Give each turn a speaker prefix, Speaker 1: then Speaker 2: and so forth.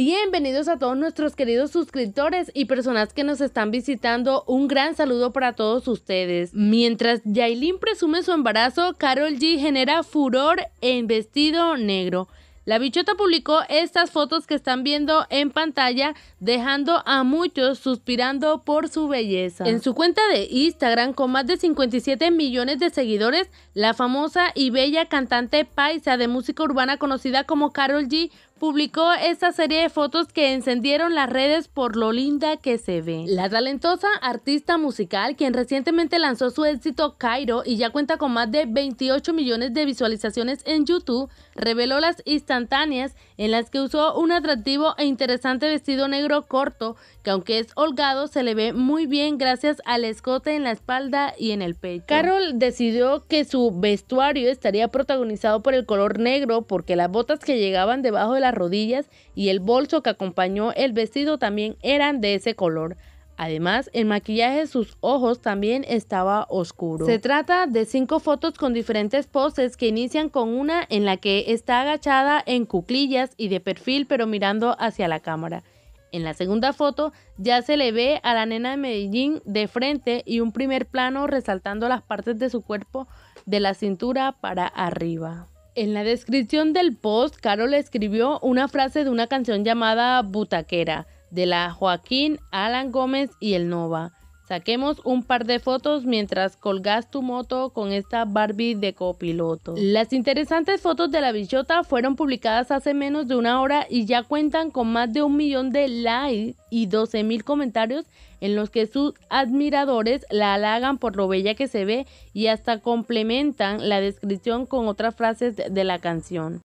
Speaker 1: Bienvenidos a todos nuestros queridos suscriptores y personas que nos están visitando. Un gran saludo para todos ustedes. Mientras Yailin presume su embarazo, Carol G genera furor en vestido negro. La bichota publicó estas fotos que están viendo en pantalla, dejando a muchos suspirando por su belleza. En su cuenta de Instagram, con más de 57 millones de seguidores, la famosa y bella cantante paisa de música urbana conocida como Carol G publicó esta serie de fotos que encendieron las redes por lo linda que se ve. La talentosa artista musical, quien recientemente lanzó su éxito Cairo y ya cuenta con más de 28 millones de visualizaciones en YouTube, reveló las instantáneas en las que usó un atractivo e interesante vestido negro corto que aunque es holgado se le ve muy bien gracias al escote en la espalda y en el pecho. Carol decidió que su vestuario estaría protagonizado por el color negro porque las botas que llegaban debajo de la rodillas y el bolso que acompañó el vestido también eran de ese color. Además, el maquillaje sus ojos también estaba oscuro. Se trata de cinco fotos con diferentes poses que inician con una en la que está agachada en cuclillas y de perfil pero mirando hacia la cámara. En la segunda foto ya se le ve a la nena de Medellín de frente y un primer plano resaltando las partes de su cuerpo de la cintura para arriba. En la descripción del post, Carol escribió una frase de una canción llamada Butaquera, de la Joaquín, Alan Gómez y el Nova. Saquemos un par de fotos mientras colgas tu moto con esta Barbie de copiloto. Las interesantes fotos de la bichota fueron publicadas hace menos de una hora y ya cuentan con más de un millón de likes y 12 mil comentarios en los que sus admiradores la halagan por lo bella que se ve y hasta complementan la descripción con otras frases de la canción.